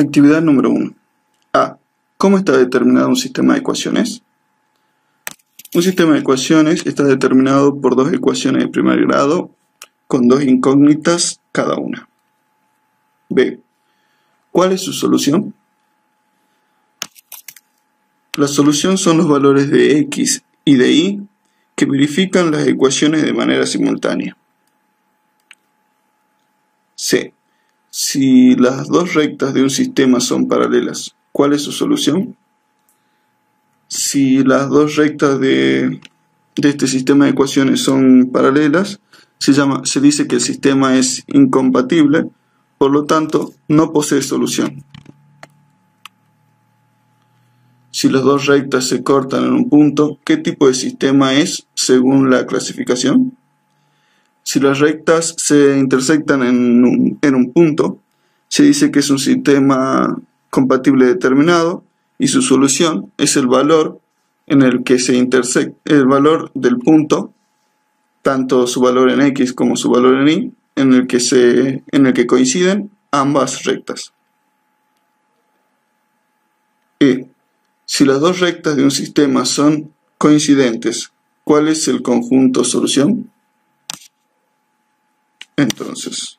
Actividad número 1. A. ¿Cómo está determinado un sistema de ecuaciones? Un sistema de ecuaciones está determinado por dos ecuaciones de primer grado con dos incógnitas cada una. B. ¿Cuál es su solución? La solución son los valores de x y de y que verifican las ecuaciones de manera simultánea. C. Si las dos rectas de un sistema son paralelas, ¿cuál es su solución? Si las dos rectas de, este sistema de ecuaciones son paralelas, se, se dice que el sistema es incompatible, por lo tanto no posee solución. Si las dos rectas se cortan en un punto, ¿qué tipo de sistema es según la clasificación? Si las rectas se intersectan en un, punto, se dice que es un sistema compatible determinado y su solución es el valor en el que se intersecta el valor del punto, tanto su valor en x como su valor en y, en el que, se, en el que coinciden ambas rectas. Y Si las dos rectas de un sistema son coincidentes, ¿cuál es el conjunto solución? Entonces,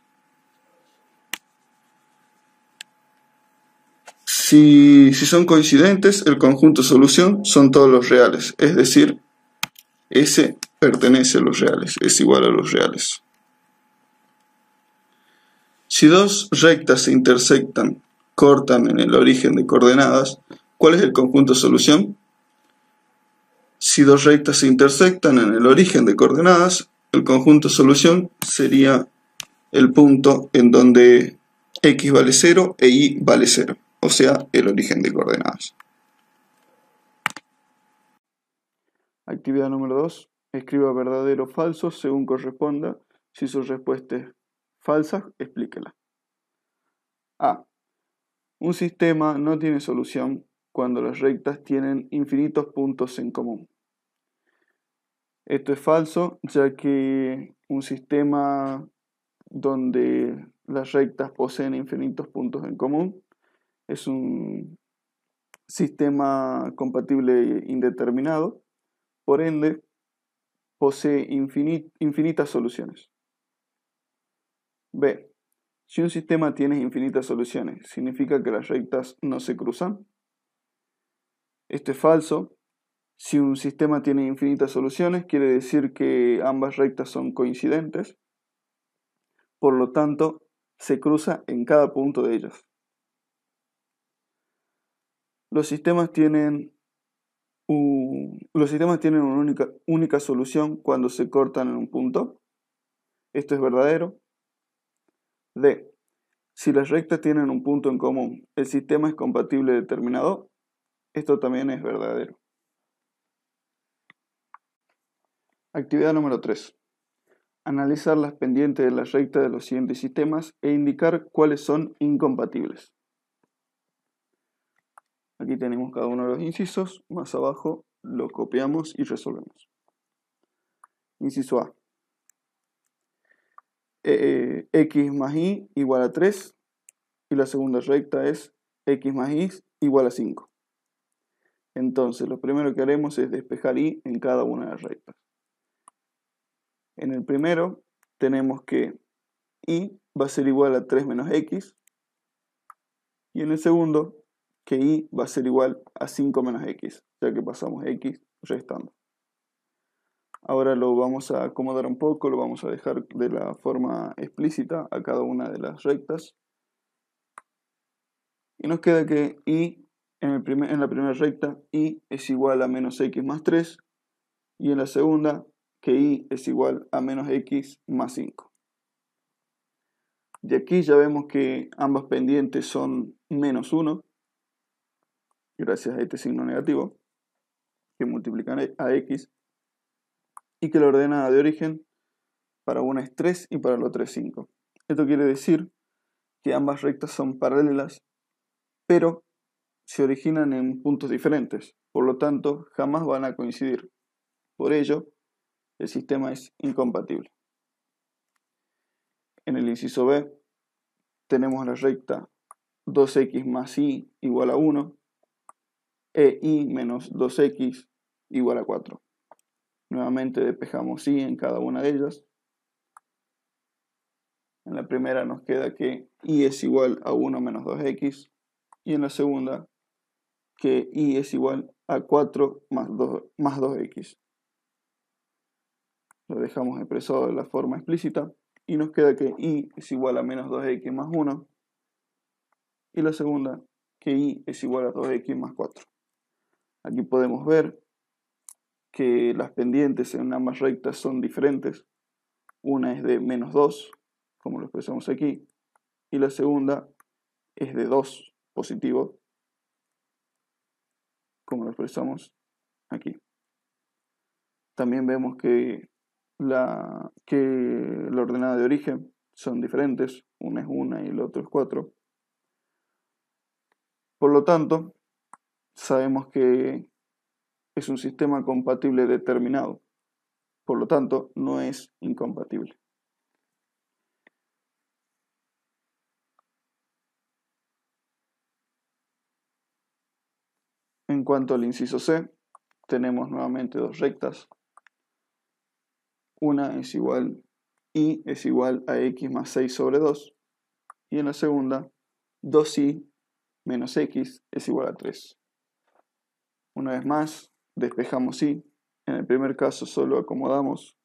si, son coincidentes, el conjunto solución son todos los reales, es decir, S pertenece a los reales, es igual a los reales. Si dos rectas se intersectan, cortan en el origen de coordenadas, ¿cuál es el conjunto solución? Si dos rectas se intersectan en el origen de coordenadas, el conjunto solución sería el punto en donde x vale 0 e y vale 0, o sea, el origen de coordenadas. Actividad número 2. Escriba verdadero o falso según corresponda. Si su respuesta es falsa, explíquela. A. Un sistema no tiene solución cuando las rectas tienen infinitos puntos en común. Esto es falso, ya que un sistema donde las rectas poseen infinitos puntos en común es un sistema compatible e indeterminado, por ende posee infinitas soluciones. B. Si un sistema tiene infinitas soluciones, ¿significa que las rectas no se cruzan? Esto es falso, si un sistema tiene infinitas soluciones, quiere decir que ambas rectas son coincidentes. Por lo tanto, se cruza en cada punto de ellas. Los sistemas tienen, los sistemas tienen una única, única solución cuando se cortan en un punto. Esto es verdadero. D. Si las rectas tienen un punto en común, el sistema es compatible determinado. Esto también es verdadero. Actividad número 3. Analizar las pendientes de la recta de los siguientes sistemas e indicar cuáles son incompatibles. Aquí tenemos cada uno de los incisos, más abajo lo copiamos y resolvemos. Inciso A. E, eh, x más y igual a 3 y la segunda recta es x más y igual a 5. Entonces lo primero que haremos es despejar y en cada una de las rectas. En el primero tenemos que y va a ser igual a 3 menos x. Y en el segundo, que y va a ser igual a 5 menos x, ya que pasamos x restando. Ahora lo vamos a acomodar un poco, lo vamos a dejar de la forma explícita a cada una de las rectas. Y nos queda que y en, la primera recta, y es igual a menos x más 3. Y en la segunda, que y es igual a menos x más 5. De aquí ya vemos que ambas pendientes son menos 1, gracias a este signo negativo, que multiplican e, a x, y que la ordenada de origen para una es 3 y para la otra es 5. Esto quiere decir que ambas rectas son paralelas, pero se originan en puntos diferentes, por lo tanto jamás van a coincidir. Por ello, el sistema es incompatible. En el inciso B tenemos la recta 2x más y igual a 1 e i menos 2x igual a 4. Nuevamente despejamos y en cada una de ellas. En la primera nos queda que y es igual a 1 menos 2x y en la segunda que y es igual a 4 más 2x lo dejamos expresado de la forma explícita y nos queda que i es igual a menos 2x más 1 y la segunda que i es igual a 2x más 4. Aquí podemos ver que las pendientes en ambas rectas son diferentes. Una es de menos 2, como lo expresamos aquí, y la segunda es de 2 positivo, como lo expresamos aquí. También vemos que la, que la ordenada de origen son diferentes, una es una y el otro es cuatro. Por lo tanto, sabemos que es un sistema compatible determinado, por lo tanto, no es incompatible. En cuanto al inciso C, tenemos nuevamente dos rectas una es igual y es igual a x más 6 sobre 2. Y en la segunda, 2y menos x es igual a 3. Una vez más, despejamos y. En el primer caso solo acomodamos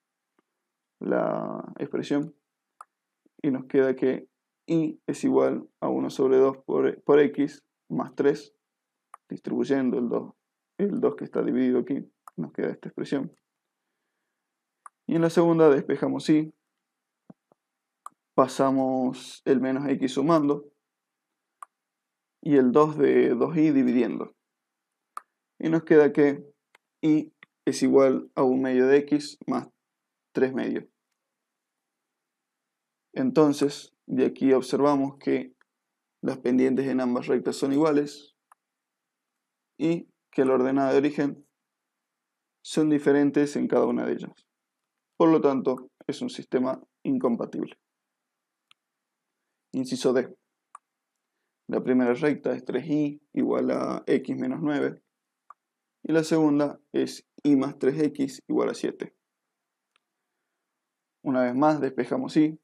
la expresión y nos queda que y es igual a 1 sobre 2 por, x más 3, distribuyendo el 2, el 2 que está dividido aquí, nos queda esta expresión. Y en la segunda despejamos y. Pasamos el menos x sumando. Y el 2 de 2 y dividiendo. Y nos queda que y es igual a un medio de x más 3 medios. Entonces, de aquí observamos que las pendientes en ambas rectas son iguales y que la ordenada de origen son diferentes en cada una de ellas. Por lo tanto, es un sistema incompatible. Inciso D. La primera recta es 3i igual a x menos 9 y la segunda es i más 3x igual a 7. Una vez más despejamos i.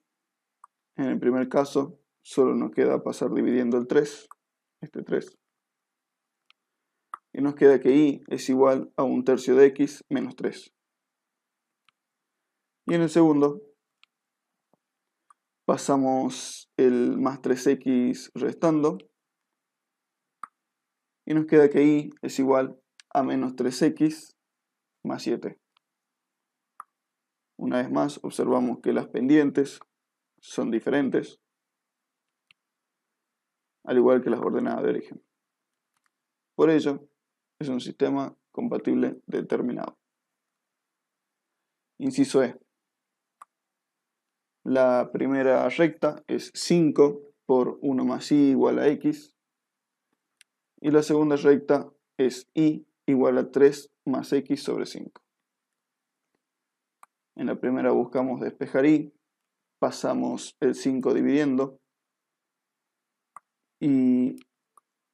En el primer caso solo nos queda pasar dividiendo el 3, este 3. Y nos queda que i es igual a un tercio de x menos 3. Y en el segundo pasamos el más 3x restando. Y nos queda que y es igual a menos 3x más 7. Una vez más observamos que las pendientes son diferentes, al igual que las ordenadas de origen. Por ello, es un sistema compatible determinado. Inciso E. La primera recta es 5 por 1 más i igual a x. Y la segunda recta es i igual a 3 más x sobre 5. En la primera buscamos despejar i, pasamos el 5 dividiendo y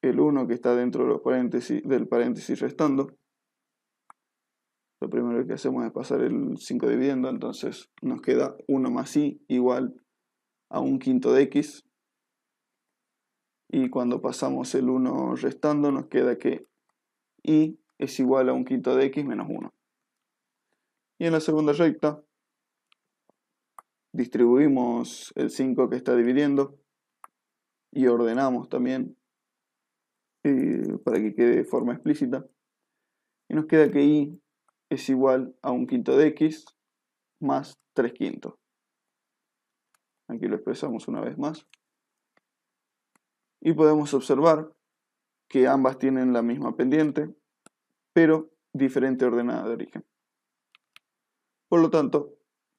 el 1 que está dentro paréntesis, del paréntesis restando lo primero que hacemos es pasar el 5 dividiendo, entonces nos queda 1 más i igual a un quinto de x. Y cuando pasamos el 1 restando, nos queda que i es igual a un quinto de x menos 1. Y en la segunda recta, distribuimos el 5 que está dividiendo y ordenamos también eh, para que quede de forma explícita. Y nos queda que i es igual a un quinto de x más 3 quintos. Aquí lo expresamos una vez más. Y podemos observar que ambas tienen la misma pendiente, pero diferente ordenada de origen. Por lo tanto,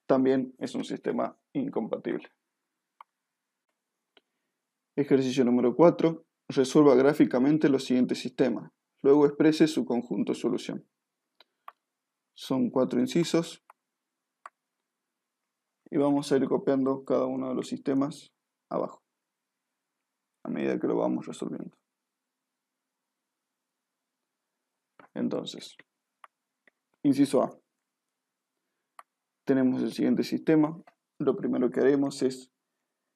también es un sistema incompatible. Ejercicio número 4. Resuelva gráficamente los siguientes sistemas. Luego exprese su conjunto solución. Son cuatro incisos. Y vamos a ir copiando cada uno de los sistemas abajo. A medida que lo vamos resolviendo. Entonces, inciso A. Tenemos el siguiente sistema. Lo primero que haremos es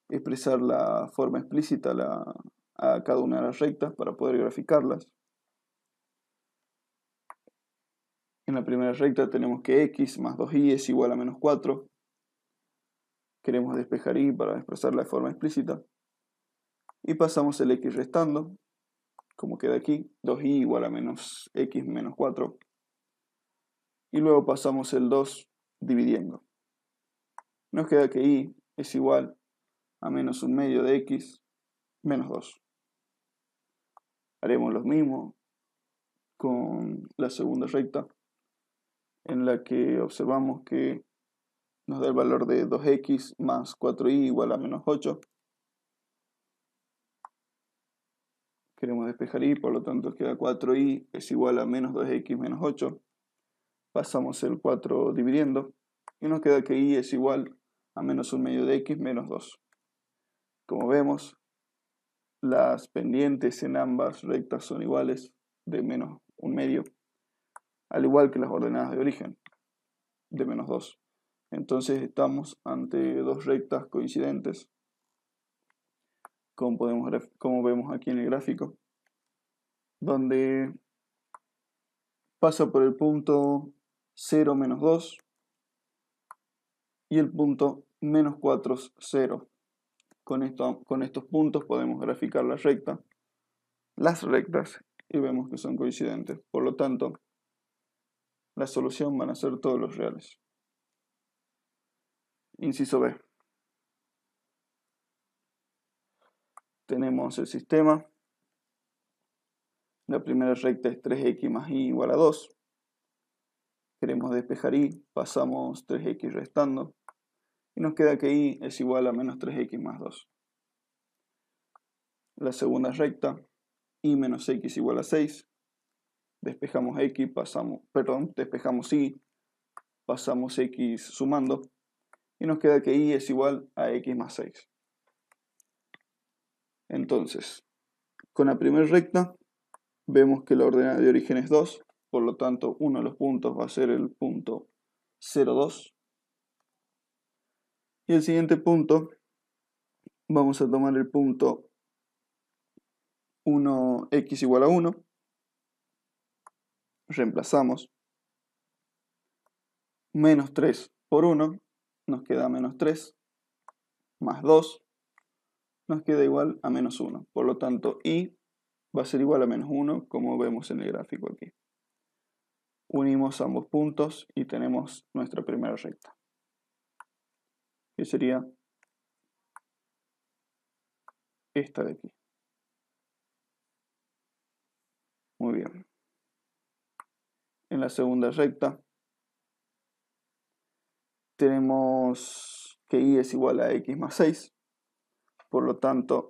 expresar la forma explícita a cada una de las rectas para poder graficarlas. En la primera recta tenemos que x más 2y es igual a menos 4. Queremos despejar y para expresarla de forma explícita. Y pasamos el x restando, como queda aquí, 2i igual a menos x menos 4. Y luego pasamos el 2 dividiendo. Nos queda que y es igual a menos un medio de x menos 2. Haremos lo mismo con la segunda recta en la que observamos que nos da el valor de 2x más 4y igual a menos 8. Queremos despejar y, por lo tanto queda 4 y es igual a menos 2x menos 8. Pasamos el 4 dividiendo y nos queda que y es igual a menos 1 medio de x menos 2. Como vemos, las pendientes en ambas rectas son iguales de menos 1 medio al igual que las ordenadas de origen, de menos 2. Entonces estamos ante dos rectas coincidentes, como, podemos, como vemos aquí en el gráfico, donde pasa por el punto 0, menos 2 y el punto menos 4, 0. Con, esto, con estos puntos podemos graficar la recta, las rectas, y vemos que son coincidentes. Por lo tanto, la solución van a ser todos los reales. Inciso B. Tenemos el sistema. La primera recta es 3x más y igual a 2. Queremos despejar y, pasamos 3x restando. Y nos queda que y es igual a menos 3x más 2. La segunda recta, y menos x igual a 6 despejamos x, pasamos, perdón, despejamos y, pasamos x sumando, y nos queda que y es igual a x más 6. Entonces, con la primera recta, vemos que la ordenada de origen es 2, por lo tanto, uno de los puntos va a ser el punto 0,2. Y el siguiente punto, vamos a tomar el punto 1x igual a 1, reemplazamos. Menos 3 por 1 nos queda menos 3, más 2 nos queda igual a menos 1. Por lo tanto, y va a ser igual a menos 1, como vemos en el gráfico aquí. Unimos ambos puntos y tenemos nuestra primera recta, que sería esta de aquí. Muy bien en la segunda recta. Tenemos que y es igual a x más 6. Por lo tanto,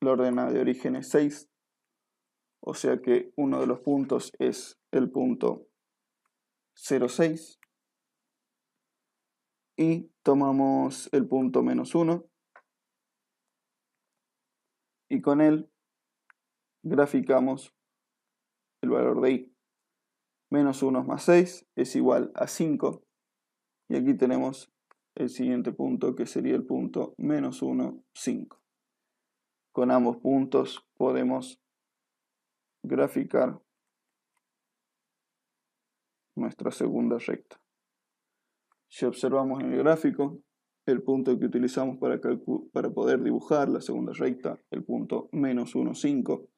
la ordenada de origen es 6. O sea que uno de los puntos es el punto 06. Y tomamos el punto menos 1. Y con él graficamos el valor de y menos 1 más 6 es igual a 5. Y aquí tenemos el siguiente punto que sería el punto menos 1, 5. Con ambos puntos podemos graficar nuestra segunda recta. Si observamos en el gráfico, el punto que utilizamos para, para poder dibujar la segunda recta, el punto menos 1, 5,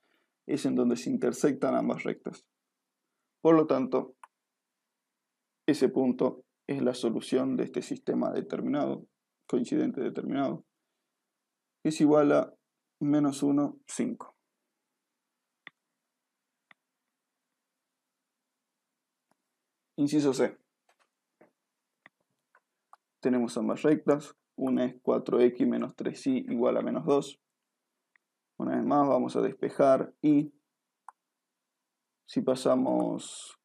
es en donde se intersectan ambas rectas. Por lo tanto, ese punto es la solución de este sistema determinado, coincidente determinado, es igual a menos 1, 5. Inciso C. Tenemos ambas rectas. Una es 4x menos 3y igual a menos 2. Una vez más vamos a despejar y si pasamos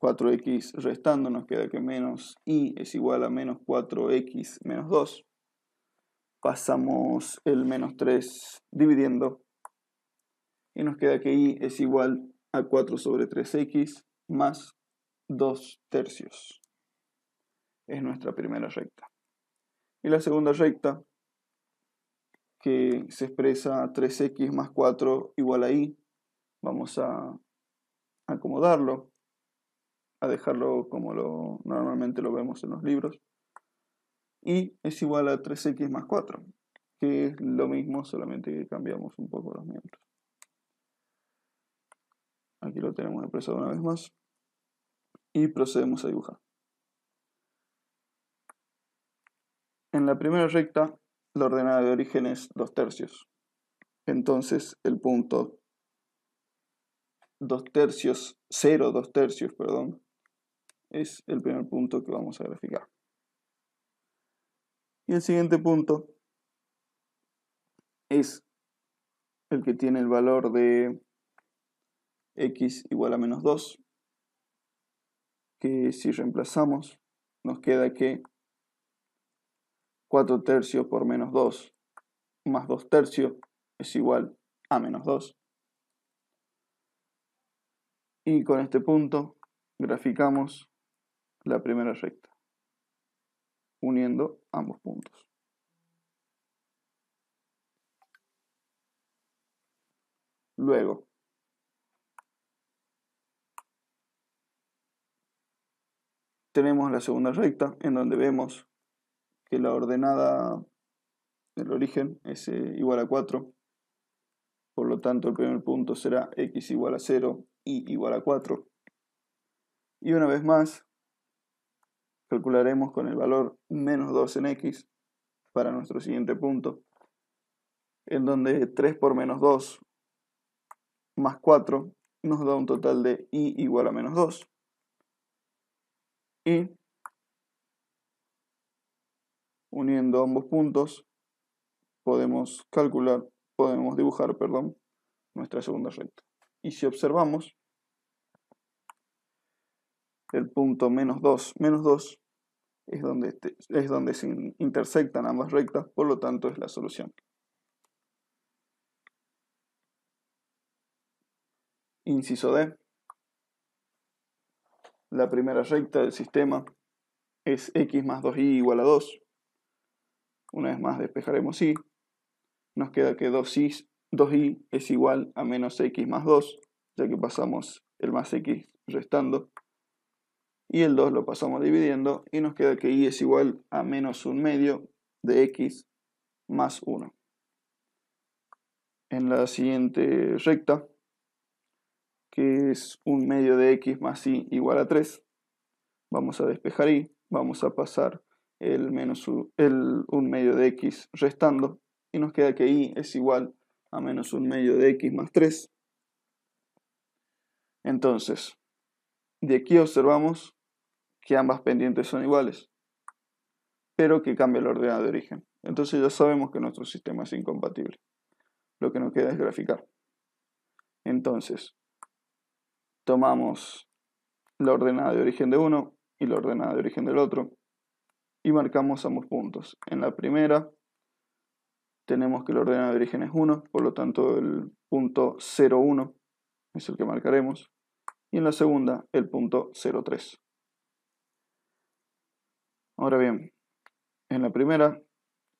4x restando, nos queda que menos y es igual a menos 4x menos 2. Pasamos el menos 3 dividiendo y nos queda que y es igual a 4 sobre 3x más 2 tercios. Es nuestra primera recta. Y la segunda recta, que se expresa 3x más 4 igual a y, vamos a acomodarlo, a dejarlo como lo, normalmente lo vemos en los libros. Y es igual a 3x más 4, que es lo mismo, solamente que cambiamos un poco los miembros. Aquí lo tenemos expresado una vez más. Y procedemos a dibujar. En la primera recta, la ordenada de origen es 2 tercios. Entonces, el punto 2 tercios, 0, 2 tercios, perdón, es el primer punto que vamos a graficar. Y el siguiente punto es el que tiene el valor de x igual a menos 2, que si reemplazamos nos queda que 4 tercios por menos 2 más 2 tercios es igual a menos 2. Y con este punto graficamos la primera recta, uniendo ambos puntos. Luego, tenemos la segunda recta en donde vemos que la ordenada del origen es eh, igual a 4. Por lo tanto, el primer punto será x igual a 0, y igual a 4. Y una vez más, calcularemos con el valor menos 2 en x para nuestro siguiente punto, en donde 3 por menos 2 más 4 nos da un total de i igual a menos 2. Y uniendo ambos puntos podemos calcular, podemos dibujar, perdón, nuestra segunda recta. Y si observamos, el punto menos 2, menos 2 es donde, es donde se intersectan ambas rectas, por lo tanto es la solución. Inciso D. La primera recta del sistema es x más 2y igual a 2. Una vez más despejaremos y. Nos queda que 2 2i es igual a menos x más 2, ya que pasamos el más x restando y el 2 lo pasamos dividiendo y nos queda que y es igual a menos un medio de x más 1. En la siguiente recta, que es un medio de x más y igual a 3, vamos a despejar y, vamos a pasar el menos el, un medio de x restando y nos queda que y es igual a menos un medio de x más 3. Entonces, de aquí observamos que ambas pendientes son iguales, pero que cambia la ordenada de origen. Entonces ya sabemos que nuestro sistema es incompatible. Lo que nos queda es graficar. Entonces, tomamos la ordenada de origen de uno y la ordenada de origen del otro y marcamos ambos puntos. En la primera tenemos que la ordenada de origen es 1, por lo tanto el punto 01 es el que marcaremos. Y en la segunda el punto 03. Ahora bien, en la primera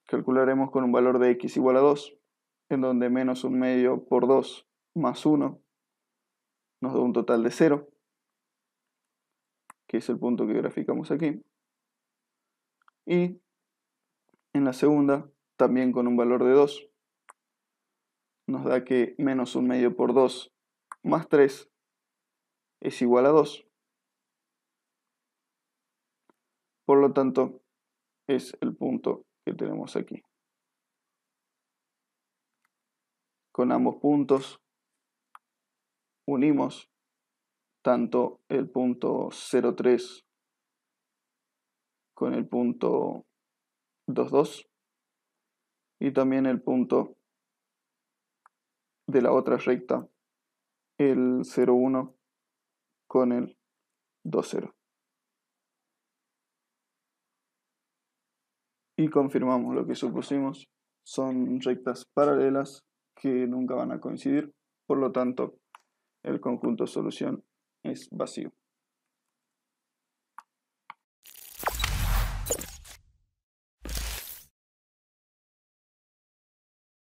calcularemos con un valor de x igual a 2, en donde menos un medio por 2 más 1 nos da un total de 0, que es el punto que graficamos aquí. Y en la segunda, también con un valor de 2, nos da que menos un medio por 2 más 3 es igual a 2, Por lo tanto, es el punto que tenemos aquí. Con ambos puntos unimos tanto el punto 03 con el punto 22 y también el punto de la otra recta, el 01 con el 20. y confirmamos lo que supusimos, son rectas paralelas que nunca van a coincidir, por lo tanto el conjunto solución es vacío.